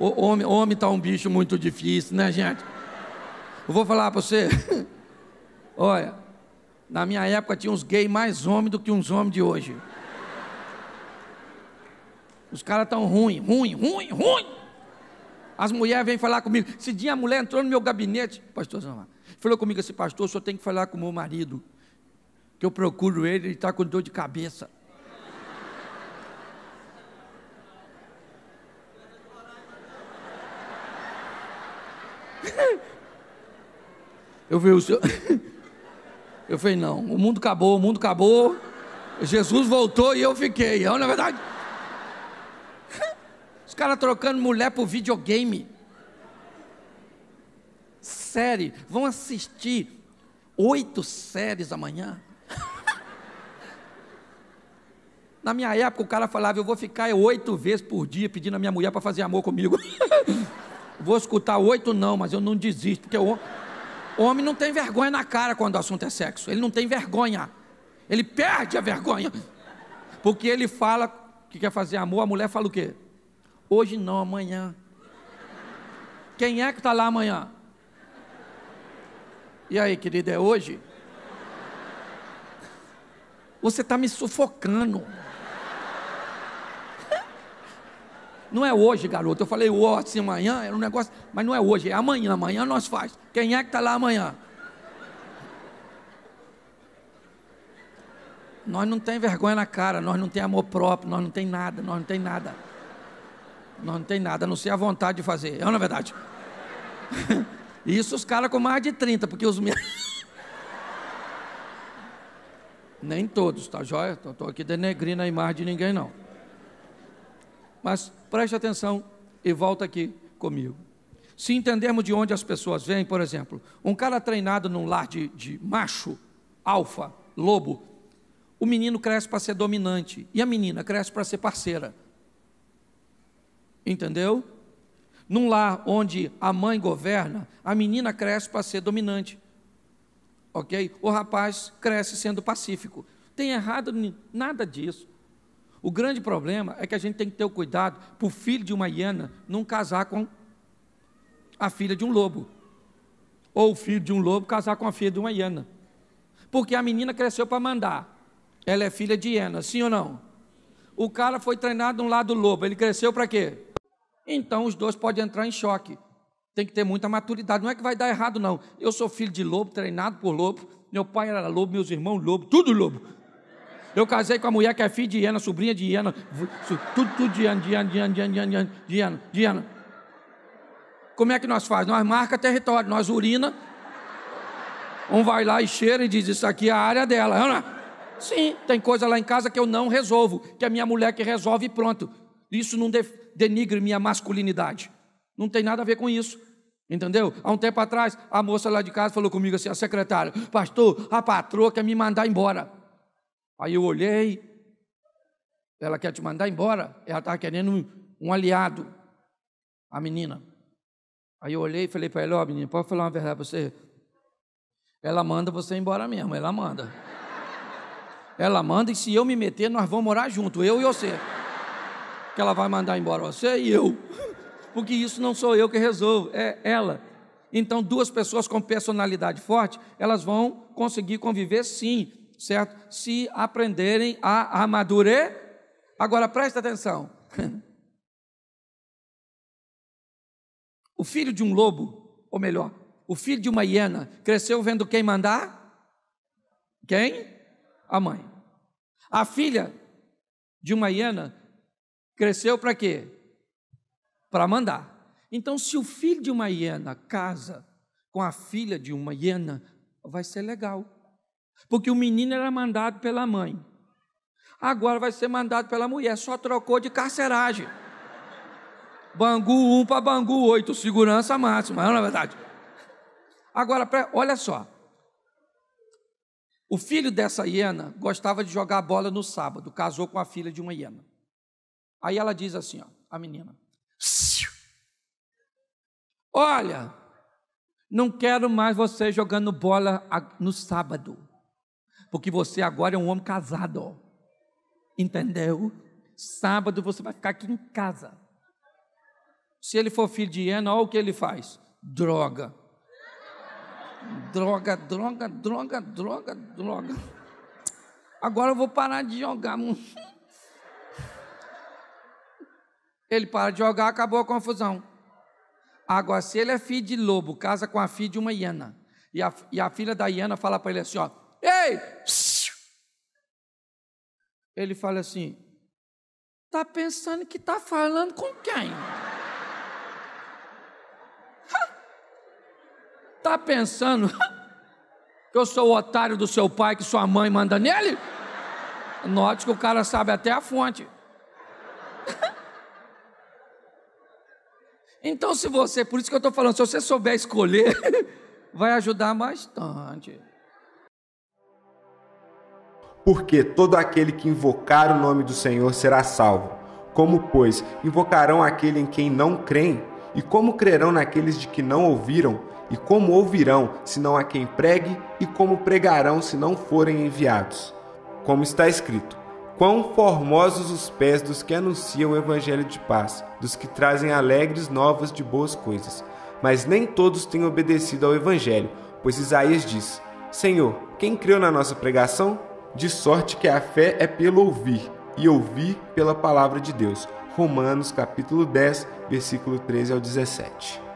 O homem, homem tá um bicho muito difícil, né, gente? Eu vou falar para você. Olha, na minha época tinha uns gays mais homens do que uns homens de hoje. Os caras tão ruim, ruim, ruim, ruim. As mulheres vêm falar comigo. Se dia a mulher entrou no meu gabinete, pastor Zamar, falou comigo assim, pastor, o senhor tem que falar com o meu marido, que eu procuro ele, ele está com dor de cabeça. Eu vi o senhor. Eu falei, não, o mundo acabou, o mundo acabou. Jesus voltou e eu fiquei. Eu, é na verdade. Os caras trocando mulher por videogame. Série. Vão assistir oito séries amanhã. Na minha época, o cara falava: Eu vou ficar oito vezes por dia pedindo a minha mulher para fazer amor comigo. Vou escutar oito não, mas eu não desisto, porque o homem não tem vergonha na cara quando o assunto é sexo. Ele não tem vergonha. Ele perde a vergonha. Porque ele fala que quer fazer amor, a mulher fala o quê? Hoje não, amanhã. Quem é que está lá amanhã? E aí, querida, é hoje? Você está me sufocando. não é hoje, garoto. Eu falei o assim amanhã, era um negócio, mas não é hoje, é amanhã. Amanhã nós faz. Quem é que está lá amanhã? Nós não tem vergonha na cara, nós não tem amor próprio, nós não tem nada, nós não tem nada. Nós não tem nada, a não ser a vontade de fazer. É na é verdade. Isso os caras com mais de 30, porque os meus. Nem todos, tá joia? Estou aqui denegrindo a imagem de ninguém, não. Mas preste atenção e volta aqui comigo. Se entendermos de onde as pessoas vêm, por exemplo, um cara treinado num lar de, de macho, alfa, lobo, o menino cresce para ser dominante e a menina cresce para ser parceira. Entendeu? Num lar onde a mãe governa, a menina cresce para ser dominante. Ok? O rapaz cresce sendo pacífico. Tem errado nada disso. O grande problema é que a gente tem que ter o cuidado para o filho de uma hiena não casar com a filha de um lobo. Ou o filho de um lobo casar com a filha de uma hiena. Porque a menina cresceu para mandar. Ela é filha de hiena, sim ou não? O cara foi treinado de um lado lobo, ele cresceu para quê? Então os dois podem entrar em choque. Tem que ter muita maturidade. Não é que vai dar errado, não. Eu sou filho de lobo, treinado por lobo. Meu pai era lobo, meus irmãos lobo, tudo lobo. Eu casei com a mulher que é filha de Iana, sobrinha de Iana, tudo, tudo de Iana, de Iana, de Iana, de Iana, de Iana, de Iana, Como é que nós faz? Nós marca território, nós urina, um vai lá e cheira e diz, isso aqui é a área dela. Ana, sim, tem coisa lá em casa que eu não resolvo, que a é minha mulher que resolve e pronto. Isso não denigre minha masculinidade. Não tem nada a ver com isso. Entendeu? Há um tempo atrás, a moça lá de casa falou comigo assim, a secretária, pastor, a patroa quer me mandar embora. Aí eu olhei, ela quer te mandar embora, ela estava querendo um, um aliado, a menina. Aí eu olhei e falei para ela, ó oh, menina, pode falar uma verdade para você? Ela manda você embora mesmo, ela manda. Ela manda e se eu me meter, nós vamos morar junto, eu e você. Que ela vai mandar embora você e eu. Porque isso não sou eu que resolvo, é ela. Então, duas pessoas com personalidade forte, elas vão conseguir conviver sim certo? Se aprenderem a amadurecer. Agora presta atenção. O filho de um lobo, ou melhor, o filho de uma hiena, cresceu vendo quem mandar? Quem? A mãe. A filha de uma hiena cresceu para quê? Para mandar. Então, se o filho de uma hiena casa com a filha de uma hiena, vai ser legal. Porque o menino era mandado pela mãe. Agora vai ser mandado pela mulher, só trocou de carceragem. Bangu 1 para Bangu 8, segurança máxima, não é verdade? Agora, olha só. O filho dessa hiena gostava de jogar bola no sábado, casou com a filha de uma hiena. Aí ela diz assim, ó, a menina: Olha, não quero mais você jogando bola no sábado porque você agora é um homem casado. Ó. Entendeu? Sábado você vai ficar aqui em casa. Se ele for filho de Iena, olha o que ele faz: droga. Droga, droga, droga, droga, droga. Agora eu vou parar de jogar. Ele para de jogar, acabou a confusão. Agora, se ele é filho de lobo, casa com a filha de uma hiena, e a, e a filha da hiena fala para ele assim: ó, ei! Ele fala assim: tá pensando que tá falando com quem? tá pensando que eu sou o otário do seu pai que sua mãe manda nele? Note que o cara sabe até a fonte. Então, se você, por isso que eu estou falando, se você souber escolher, vai ajudar bastante. Porque todo aquele que invocar o nome do Senhor será salvo. Como, pois, invocarão aquele em quem não creem? E como crerão naqueles de que não ouviram? E como ouvirão, se não a quem pregue? E como pregarão, se não forem enviados? Como está escrito: Quão formosos os pés dos que anunciam o evangelho de paz, dos que trazem alegres novas de boas coisas. Mas nem todos têm obedecido ao evangelho, pois Isaías diz: Senhor, quem creu na nossa pregação? De sorte que a fé é pelo ouvir, e ouvir pela palavra de Deus. Romanos capítulo 10, versículo 13 ao 17.